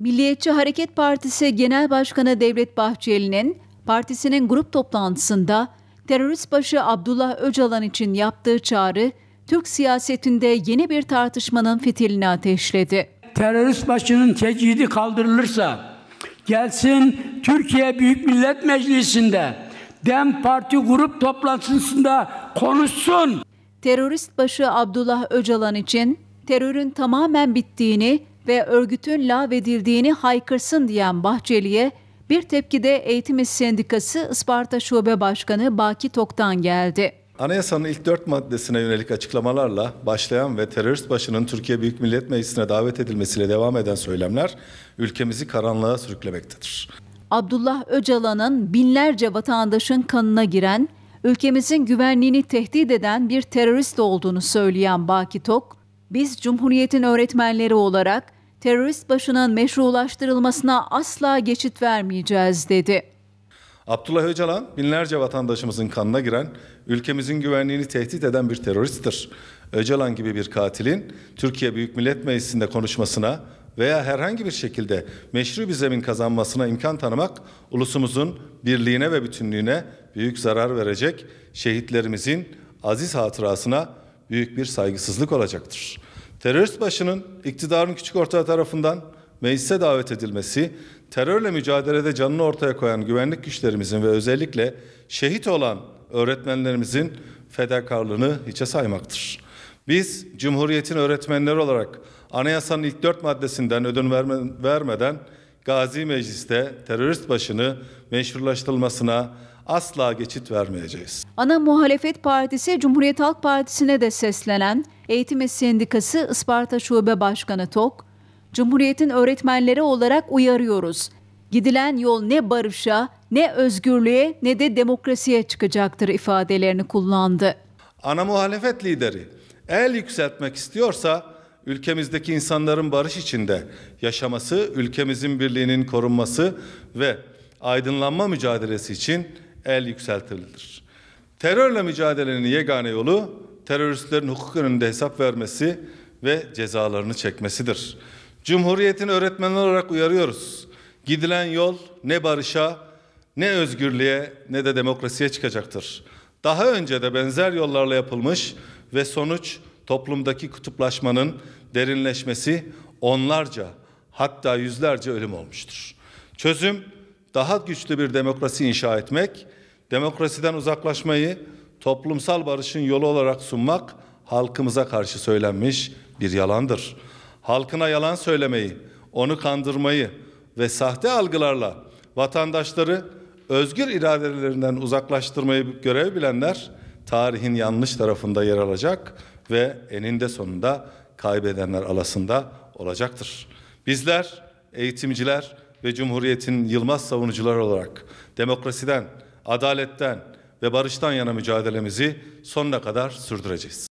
Milliyetçi Hareket Partisi Genel Başkanı Devlet Bahçeli'nin partisinin grup toplantısında terörist başı Abdullah Öcalan için yaptığı çağrı Türk siyasetinde yeni bir tartışmanın fitilini ateşledi. Terörist başının tecidi kaldırılırsa gelsin Türkiye Büyük Millet Meclisi'nde DEM Parti grup toplantısında konuşsun. Terörist başı Abdullah Öcalan için terörün tamamen bittiğini ve örgütün lağvedildiğini haykırsın diyen Bahçeli'ye bir tepki de Eğitim İş Sendikası Isparta Şube Başkanı Baki Tok'tan geldi. Anayasanın ilk dört maddesine yönelik açıklamalarla başlayan ve terörist başının Türkiye Büyük Millet Meclisi'ne davet edilmesiyle devam eden söylemler ülkemizi karanlığa sürüklemektedir. Abdullah Öcalan'ın binlerce vatandaşın kanına giren, ülkemizin güvenliğini tehdit eden bir terörist olduğunu söyleyen Baki Tok, biz Cumhuriyet'in öğretmenleri olarak terörist başının meşrulaştırılmasına asla geçit vermeyeceğiz dedi. Abdullah Öcalan binlerce vatandaşımızın kanına giren, ülkemizin güvenliğini tehdit eden bir teröristtir. Öcalan gibi bir katilin Türkiye Büyük Millet Meclisi'nde konuşmasına veya herhangi bir şekilde meşru bir zemin kazanmasına imkan tanımak ulusumuzun birliğine ve bütünlüğüne büyük zarar verecek şehitlerimizin aziz hatırasına büyük bir saygısızlık olacaktır terörist başının iktidarın küçük ortağı tarafından meclise davet edilmesi, terörle mücadelede canını ortaya koyan güvenlik güçlerimizin ve özellikle şehit olan öğretmenlerimizin fedakarlığını hiçe saymaktır. Biz Cumhuriyet'in öğretmenleri olarak anayasanın ilk dört maddesinden ödün vermeden Gazi Meclis'te terörist başını meşrulaştırılmasına asla geçit vermeyeceğiz. Ana muhalefet partisi Cumhuriyet Halk Partisi'ne de seslenen Eğitim İş Sendikası Isparta Şube Başkanı Tok, Cumhuriyet'in öğretmenleri olarak uyarıyoruz. Gidilen yol ne barışa, ne özgürlüğe ne de demokrasiye çıkacaktır ifadelerini kullandı. Ana muhalefet lideri el yükseltmek istiyorsa ülkemizdeki insanların barış içinde yaşaması, ülkemizin birliğinin korunması ve aydınlanma mücadelesi için el yükseltilir. Terörle mücadelenin yegane yolu teröristlerin hukuk önünde hesap vermesi ve cezalarını çekmesidir. Cumhuriyetin öğretmenleri olarak uyarıyoruz. Gidilen yol ne barışa, ne özgürlüğe, ne de demokrasiye çıkacaktır. Daha önce de benzer yollarla yapılmış ve sonuç toplumdaki kutuplaşmanın derinleşmesi onlarca hatta yüzlerce ölüm olmuştur. Çözüm daha güçlü bir demokrasi inşa etmek, demokrasiden uzaklaşmayı toplumsal barışın yolu olarak sunmak halkımıza karşı söylenmiş bir yalandır. Halkına yalan söylemeyi, onu kandırmayı ve sahte algılarla vatandaşları özgür iradelerinden uzaklaştırmayı görev bilenler tarihin yanlış tarafında yer alacak ve eninde sonunda kaybedenler alasında olacaktır. Bizler eğitimciler ve Cumhuriyet'in yılmaz savunucuları olarak demokrasiden, adaletten ve barıştan yana mücadelemizi sonuna kadar sürdüreceğiz.